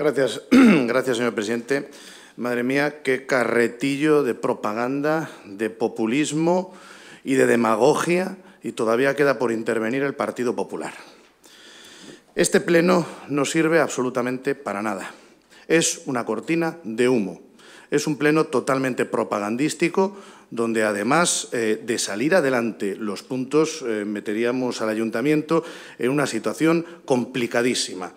Gracias, señor presidente. Madre mía, qué carretillo de propaganda, de populismo y de demagogia, y todavía queda por intervenir el Partido Popular. Este pleno no sirve absolutamente para nada. Es una cortina de humo. Es un pleno totalmente propagandístico, donde además eh, de salir adelante los puntos, eh, meteríamos al ayuntamiento en una situación complicadísima.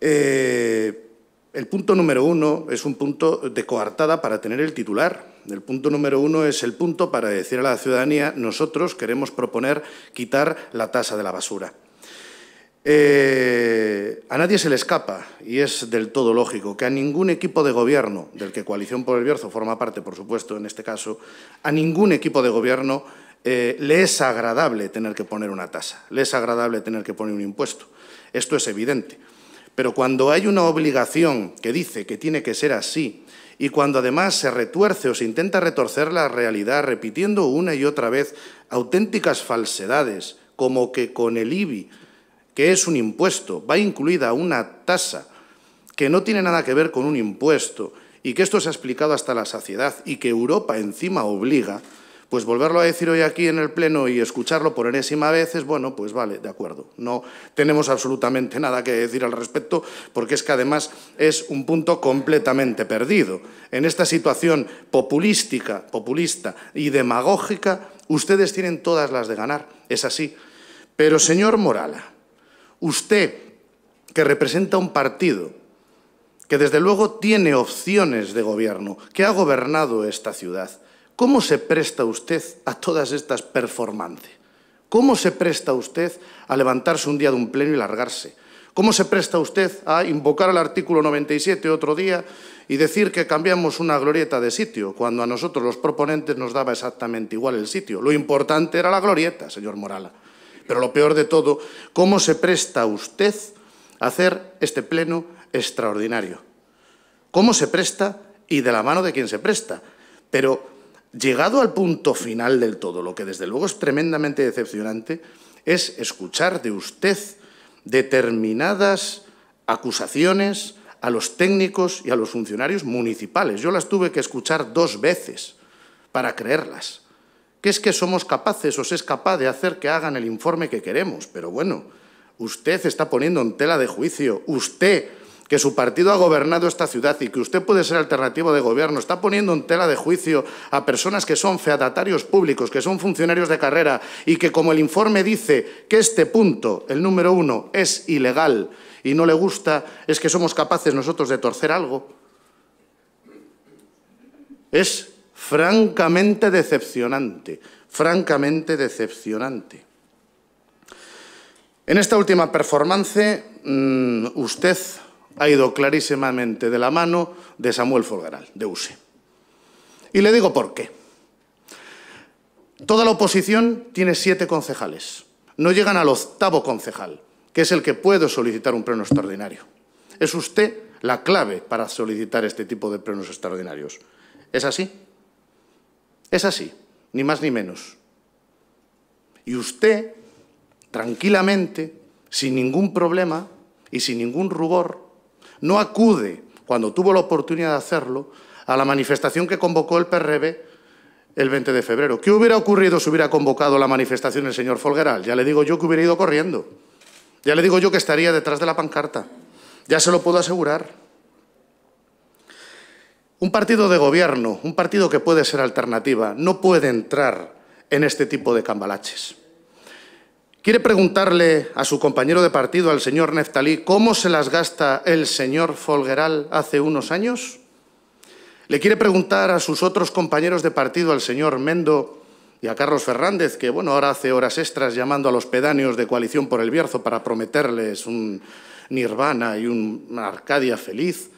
Eh, el punto número uno es un punto de coartada para tener el titular. El punto número uno es el punto para decir a la ciudadanía nosotros queremos proponer quitar la tasa de la basura. Eh, a nadie se le escapa, y es del todo lógico, que a ningún equipo de gobierno, del que Coalición por el Bierzo forma parte, por supuesto, en este caso, a ningún equipo de gobierno eh, le es agradable tener que poner una tasa, le es agradable tener que poner un impuesto. Esto es evidente. Pero cuando hay una obligación que dice que tiene que ser así, y cuando además se retuerce o se intenta retorcer la realidad repitiendo una y otra vez auténticas falsedades, como que con el IBI, que es un impuesto, va incluida una tasa que no tiene nada que ver con un impuesto y que esto se ha explicado hasta la saciedad y que Europa encima obliga, pues volverlo a decir hoy aquí en el Pleno y escucharlo por enésima vez bueno, pues vale, de acuerdo. No tenemos absolutamente nada que decir al respecto porque es que además es un punto completamente perdido. En esta situación populística, populista y demagógica, ustedes tienen todas las de ganar, es así. Pero, señor Morala, usted que representa un partido que desde luego tiene opciones de gobierno, que ha gobernado esta ciudad, ¿Cómo se presta usted a todas estas performances? ¿Cómo se presta usted a levantarse un día de un pleno y largarse? ¿Cómo se presta usted a invocar el artículo 97 otro día y decir que cambiamos una glorieta de sitio, cuando a nosotros los proponentes nos daba exactamente igual el sitio? Lo importante era la glorieta, señor Morala. Pero lo peor de todo, ¿cómo se presta usted a hacer este pleno extraordinario? ¿Cómo se presta y de la mano de quien se presta? Pero Llegado al punto final del todo, lo que desde luego es tremendamente decepcionante, es escuchar de usted determinadas acusaciones a los técnicos y a los funcionarios municipales. Yo las tuve que escuchar dos veces para creerlas. ¿Qué es que somos capaces o se es capaz de hacer que hagan el informe que queremos. Pero bueno, usted está poniendo en tela de juicio, usted que su partido ha gobernado esta ciudad y que usted puede ser alternativo de gobierno, está poniendo en tela de juicio a personas que son feadatarios públicos, que son funcionarios de carrera y que, como el informe dice, que este punto, el número uno, es ilegal y no le gusta, es que somos capaces nosotros de torcer algo. Es francamente decepcionante, francamente decepcionante. En esta última performance, mm, usted ha ido clarísimamente de la mano de Samuel Folgaral, de USE. Y le digo por qué. Toda la oposición tiene siete concejales. No llegan al octavo concejal, que es el que puede solicitar un pleno extraordinario. Es usted la clave para solicitar este tipo de plenos extraordinarios. ¿Es así? Es así, ni más ni menos. Y usted, tranquilamente, sin ningún problema y sin ningún rubor, no acude, cuando tuvo la oportunidad de hacerlo, a la manifestación que convocó el PRB el 20 de febrero. ¿Qué hubiera ocurrido si hubiera convocado la manifestación el señor Folgueral? Ya le digo yo que hubiera ido corriendo. Ya le digo yo que estaría detrás de la pancarta. Ya se lo puedo asegurar. Un partido de gobierno, un partido que puede ser alternativa, no puede entrar en este tipo de cambalaches. Quiere preguntarle a su compañero de partido, al señor Neftalí, cómo se las gasta el señor Folgueral hace unos años. Le quiere preguntar a sus otros compañeros de partido, al señor Mendo y a Carlos Fernández, que bueno, ahora hace horas extras llamando a los pedáneos de Coalición por el Bierzo para prometerles un Nirvana y una Arcadia feliz.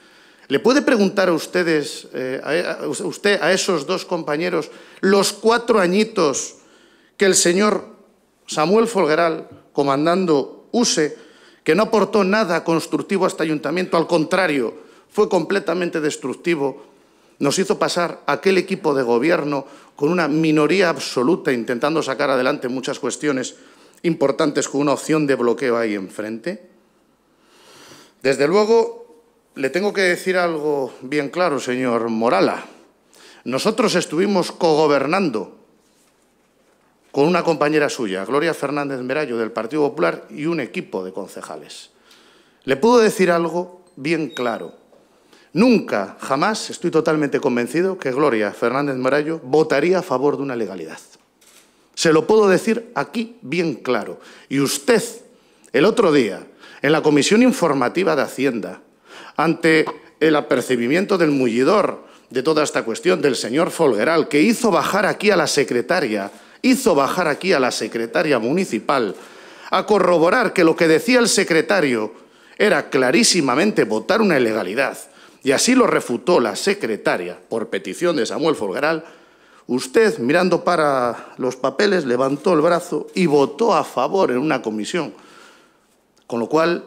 ¿Le puede preguntar a ustedes, eh, a usted, a esos dos compañeros, los cuatro añitos que el señor Samuel Folgueral, comandando USE, que no aportó nada constructivo a este ayuntamiento, al contrario, fue completamente destructivo, nos hizo pasar aquel equipo de gobierno con una minoría absoluta intentando sacar adelante muchas cuestiones importantes con una opción de bloqueo ahí enfrente. Desde luego, le tengo que decir algo bien claro, señor Morala. Nosotros estuvimos cogobernando con una compañera suya, Gloria Fernández Merallo, del Partido Popular, y un equipo de concejales. Le puedo decir algo bien claro. Nunca, jamás, estoy totalmente convencido que Gloria Fernández Merallo votaría a favor de una legalidad. Se lo puedo decir aquí bien claro. Y usted, el otro día, en la Comisión Informativa de Hacienda, ante el apercibimiento del mullidor de toda esta cuestión del señor Folgueral, que hizo bajar aquí a la secretaria hizo bajar aquí a la secretaria municipal a corroborar que lo que decía el secretario era clarísimamente votar una ilegalidad. Y así lo refutó la secretaria por petición de Samuel Folgaral. Usted, mirando para los papeles, levantó el brazo y votó a favor en una comisión. Con lo cual,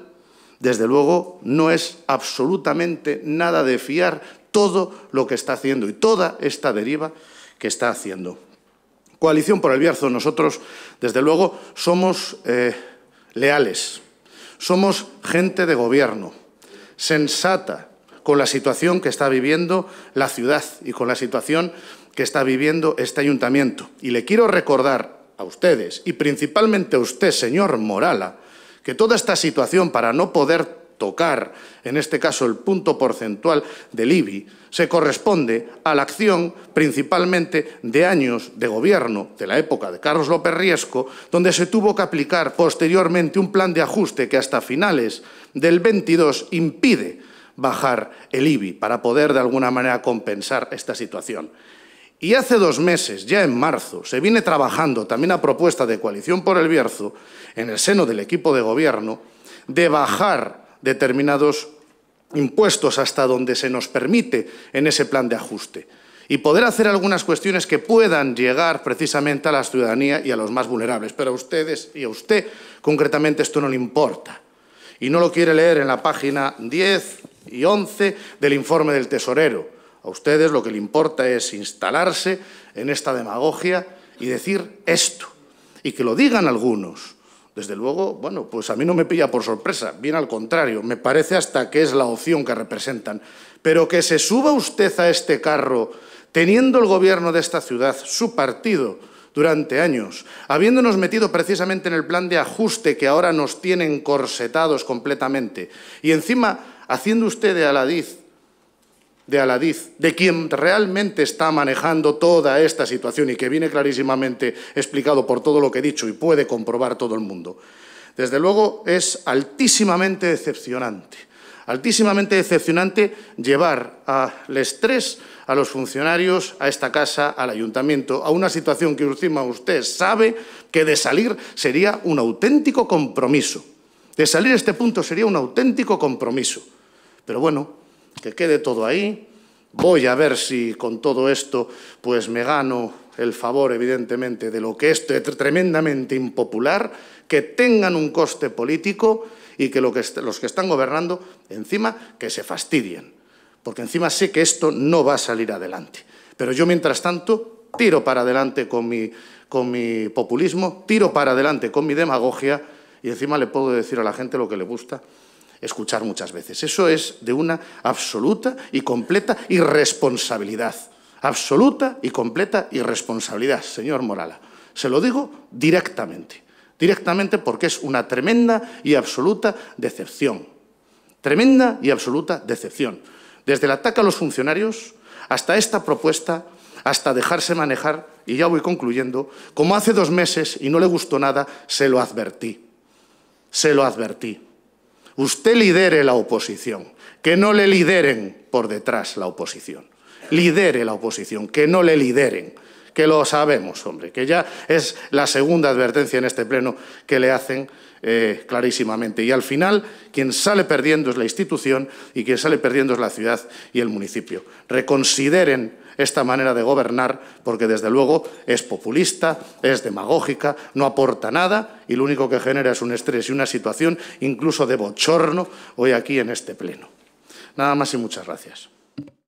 desde luego, no es absolutamente nada de fiar todo lo que está haciendo y toda esta deriva que está haciendo. Coalición por el Bierzo, nosotros, desde luego, somos eh, leales, somos gente de gobierno, sensata con la situación que está viviendo la ciudad y con la situación que está viviendo este ayuntamiento. Y le quiero recordar a ustedes, y principalmente a usted, señor Morala, que toda esta situación, para no poder tocar, en este caso el punto porcentual del IBI, se corresponde a la acción principalmente de años de gobierno de la época de Carlos López Riesco, donde se tuvo que aplicar posteriormente un plan de ajuste que hasta finales del 22 impide bajar el IBI para poder de alguna manera compensar esta situación. Y hace dos meses, ya en marzo, se viene trabajando también a propuesta de Coalición por el Bierzo, en el seno del equipo de gobierno, de bajar determinados impuestos hasta donde se nos permite en ese plan de ajuste y poder hacer algunas cuestiones que puedan llegar precisamente a la ciudadanía y a los más vulnerables. Pero a ustedes y a usted concretamente esto no le importa y no lo quiere leer en la página 10 y 11 del informe del tesorero. A ustedes lo que le importa es instalarse en esta demagogia y decir esto, y que lo digan algunos, desde luego, bueno, pues a mí no me pilla por sorpresa, bien al contrario, me parece hasta que es la opción que representan. Pero que se suba usted a este carro teniendo el gobierno de esta ciudad, su partido, durante años, habiéndonos metido precisamente en el plan de ajuste que ahora nos tienen corsetados completamente, y encima haciendo usted de Aladiz de Aladiz, de quien realmente está manejando toda esta situación y que viene clarísimamente explicado por todo lo que he dicho y puede comprobar todo el mundo. Desde luego es altísimamente decepcionante, altísimamente decepcionante llevar al estrés a los funcionarios, a esta casa, al ayuntamiento, a una situación que encima usted sabe que de salir sería un auténtico compromiso. De salir a este punto sería un auténtico compromiso. Pero bueno, que quede todo ahí. Voy a ver si con todo esto pues me gano el favor, evidentemente, de lo que es tremendamente impopular, que tengan un coste político y que, los que están gobernando, encima, que se fastidien. Porque encima sé que esto no va a salir adelante. Pero yo, mientras tanto, tiro para adelante con mi, con mi populismo, tiro para adelante con mi demagogia y encima le puedo decir a la gente lo que le gusta escuchar muchas veces. Eso es de una absoluta y completa irresponsabilidad. Absoluta y completa irresponsabilidad, señor Morala. Se lo digo directamente. Directamente porque es una tremenda y absoluta decepción. Tremenda y absoluta decepción. Desde el ataque a los funcionarios hasta esta propuesta hasta dejarse manejar, y ya voy concluyendo, como hace dos meses y no le gustó nada, se lo advertí. Se lo advertí usted lidere la oposición, que no le lideren por detrás la oposición. Lidere la oposición, que no le lideren que lo sabemos, hombre, que ya es la segunda advertencia en este pleno que le hacen eh, clarísimamente. Y al final, quien sale perdiendo es la institución y quien sale perdiendo es la ciudad y el municipio. Reconsideren esta manera de gobernar, porque desde luego es populista, es demagógica, no aporta nada y lo único que genera es un estrés y una situación incluso de bochorno hoy aquí en este pleno. Nada más y muchas gracias.